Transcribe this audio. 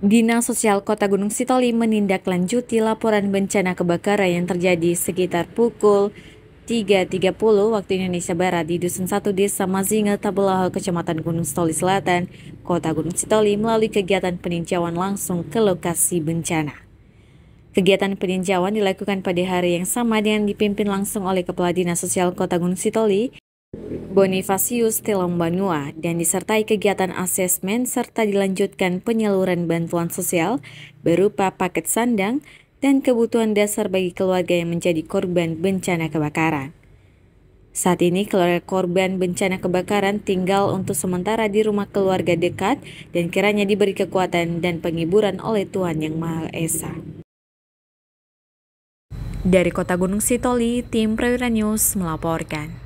Dinas Sosial Kota Gunung Sitoli menindaklanjuti laporan bencana kebakaran yang terjadi sekitar pukul 3.30 waktu Indonesia Barat di Dusun 1 Desa Mazinga Tabelaha Kecamatan Gunung Sitoli Selatan, Kota Gunung Sitoli melalui kegiatan peninjauan langsung ke lokasi bencana. Kegiatan peninjauan dilakukan pada hari yang sama dengan dipimpin langsung oleh Kepala Dinas Sosial Kota Gunung Sitoli, Bonifacius Telombanua dan disertai kegiatan asesmen serta dilanjutkan penyaluran bantuan sosial berupa paket sandang dan kebutuhan dasar bagi keluarga yang menjadi korban bencana kebakaran. Saat ini keluarga korban bencana kebakaran tinggal untuk sementara di rumah keluarga dekat dan kiranya diberi kekuatan dan penghiburan oleh Tuhan Yang Maha Esa. Dari Kota Gunung Sitoli, tim Prawira News melaporkan.